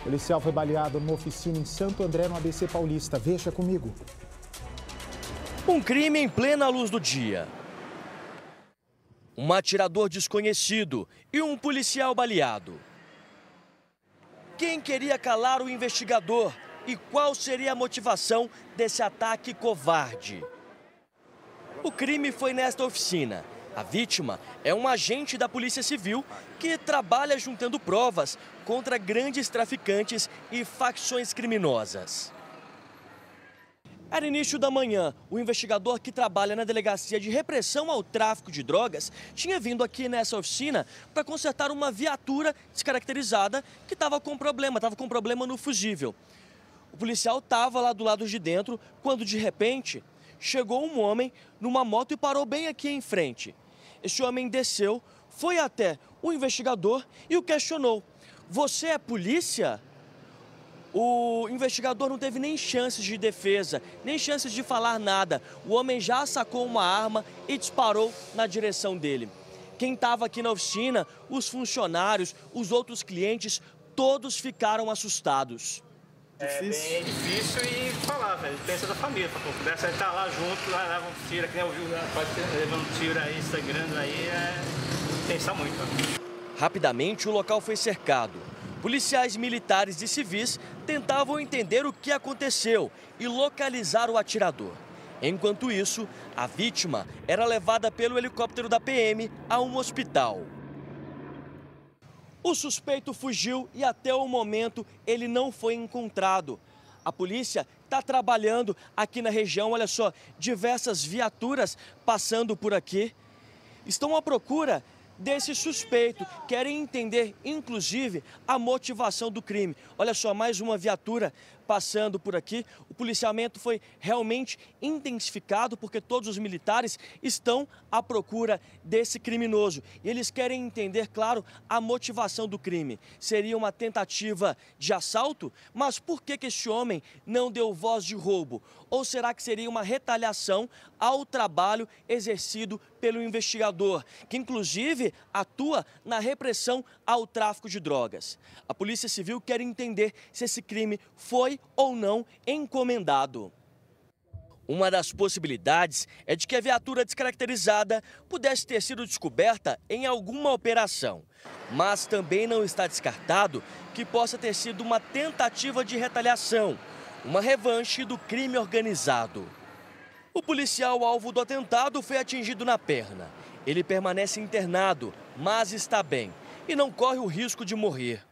O policial foi baleado numa oficina em Santo André, no ABC Paulista. Veja comigo. Um crime em plena luz do dia. Um atirador desconhecido e um policial baleado. Quem queria calar o investigador e qual seria a motivação desse ataque covarde? O crime foi nesta oficina a vítima é um agente da Polícia Civil que trabalha juntando provas contra grandes traficantes e facções criminosas. Era início da manhã. O investigador que trabalha na delegacia de repressão ao tráfico de drogas tinha vindo aqui nessa oficina para consertar uma viatura descaracterizada que estava com problema, estava com problema no fusível. O policial estava lá do lado de dentro quando de repente chegou um homem numa moto e parou bem aqui em frente. Esse homem desceu, foi até o investigador e o questionou: Você é polícia? O investigador não teve nem chances de defesa, nem chances de falar nada. O homem já sacou uma arma e disparou na direção dele. Quem estava aqui na oficina, os funcionários, os outros clientes, todos ficaram assustados. Difícil. É bem difícil e falar, velho. Pensa da família, pra pô. estar tá lá junto, lá leva um tiro, que nem ouviu, né? pode levar um tiro aí, sangrando aí, é. Pensar muito, né? Rapidamente o local foi cercado. Policiais militares e civis tentavam entender o que aconteceu e localizar o atirador. Enquanto isso, a vítima era levada pelo helicóptero da PM a um hospital. O suspeito fugiu e até o momento ele não foi encontrado. A polícia está trabalhando aqui na região, olha só, diversas viaturas passando por aqui. Estão à procura desse suspeito, querem entender inclusive a motivação do crime. Olha só, mais uma viatura passando por aqui. O policiamento foi realmente intensificado porque todos os militares estão à procura desse criminoso. E eles querem entender, claro, a motivação do crime. Seria uma tentativa de assalto? Mas por que, que este homem não deu voz de roubo? Ou será que seria uma retaliação ao trabalho exercido pelo investigador, que inclusive atua na repressão ao tráfico de drogas? A Polícia Civil quer entender se esse crime foi ou não encomendado. Uma das possibilidades é de que a viatura descaracterizada pudesse ter sido descoberta em alguma operação. Mas também não está descartado que possa ter sido uma tentativa de retaliação, uma revanche do crime organizado. O policial alvo do atentado foi atingido na perna. Ele permanece internado, mas está bem e não corre o risco de morrer.